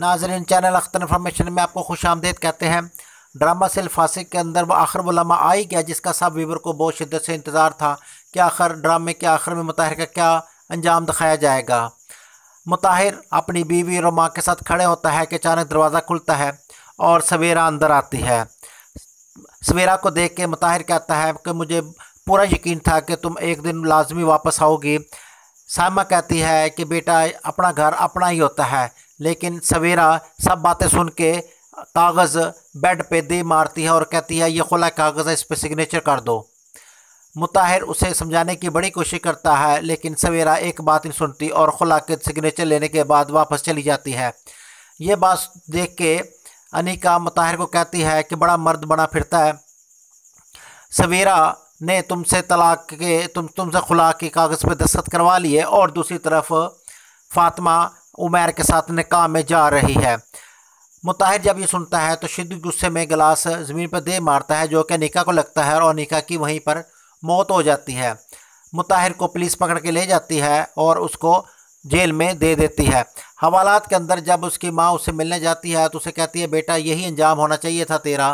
नाजरीन channel Akhtar information में आपको खुश आमदेद कहते हैं ड्रामा सिल फासिक के अंदर वह आखिर वलमा आ ही गया जिसका सब वीवर को बहुत शिद्दत से इंतज़ार था कि आखिर ड्रामे के आखिर में मुताहिर का क्या अंजाम दिखाया जाएगा मुताहिर अपनी बीवी और माँ के साथ खड़े होता है कि अचानक दरवाज़ा खुलता है और सवेरा अंदर आती है सवेरा को देख के मुताहिर कहता है कि मुझे पूरा यकीन था कि तुम एक दिन लाजमी वापस आओगी सामा कहती है कि बेटा अपना घर अपना ही होता है लेकिन सवेरा सब बातें सुन के कागज़ बेड पे दे मारती है और कहती है ये खुला कागज़ है इस पर सिग्नेचर कर दो मुताहिर उसे समझाने की बड़ी कोशिश करता है लेकिन सवेरा एक बात नहीं सुनती और खुला के सिग्नेचर लेने के बाद वापस चली जाती है ये बात देख के अनिका मुताहिर को कहती है कि बड़ा मर्द बना फिरता है सवेरा ने तुमसे तलाक के तुम तुमसे खुला के कागज़ पर दस्तखत करवा लिए और दूसरी तरफ फातिमा उमैर के साथ निकाह में जा रही है मुताहिर जब ये सुनता है तो शिद गुस्से में गिलास ज़मीन पर दे मारता है जो कि निका को लगता है और निका की वहीं पर मौत हो जाती है मुताहिर को पुलिस पकड़ के ले जाती है और उसको जेल में दे देती है हवालात के अंदर जब उसकी माँ उससे मिलने जाती है तो उसे कहती है बेटा यही अंजाम होना चाहिए था तेरा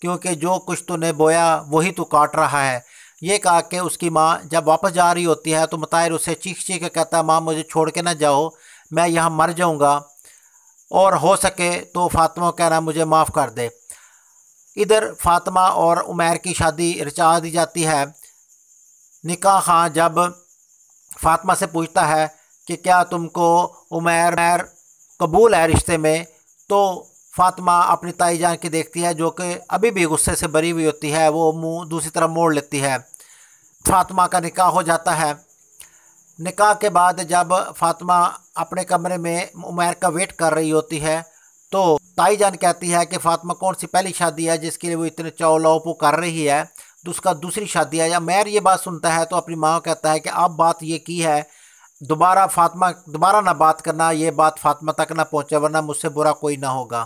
क्योंकि जो कुछ तूने बोया वही तो काट रहा है ये कहा कि उसकी माँ जब वापस जा रही होती है तो मुताहिर उसे चीख चीख के कहता है माँ मुझे छोड़ के ना जाओ मैं यहाँ मर जाऊँगा और हो सके तो फातिमा कहना मुझे माफ़ कर दे इधर फातिमा और उमैर की शादी रचा दी जाती है निका खां जब फातिमा से पूछता है कि क्या तुमको उमैर मैर कबूल है रिश्ते में तो फातिमा अपनी ताई जान की देखती है जो कि अभी भी गुस्से से भरी हुई होती है वो मुंह दूसरी तरफ मोड़ लेती है फातिमा का निकाह हो जाता है निकाह के बाद जब फातिमा अपने कमरे में उमैर का वेट कर रही होती है तो ताई जान कहती है कि फातिमा कौन सी पहली शादी है जिसके लिए वो इतने पो कर रही है तो उसका दूसरी शादी है या मैर ये बात सुनता है तो अपनी माँ को कहता है कि अब बात ये की है दोबारा फातिमा दोबारा ना बात करना ये बात फातिमा तक ना पहुँचे वरना मुझसे बुरा कोई ना होगा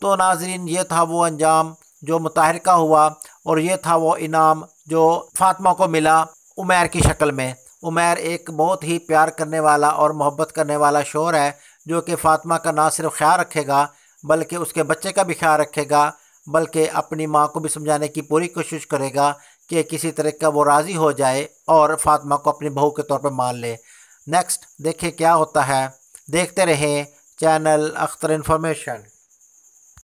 तो नाजरीन ये था वो अंजाम जो मुतहरका हुआ और ये था वो इनाम जो फातिमा को मिला उमैर की शक्ल में उमैर एक बहुत ही प्यार करने वाला और मोहब्बत करने वाला शोर है जो कि फ़ातिमा का ना सिर्फ ख्याल रखेगा बल्कि उसके बच्चे का भी ख्याल रखेगा बल्कि अपनी माँ को भी समझाने की पूरी कोशिश करेगा कि किसी तरह का वो राज़ी हो जाए और फातिमा को अपनी बहू के तौर पर मान ले नेक्स्ट देखें क्या होता है देखते रहें चैनल अख्तर इन्फॉर्मेशन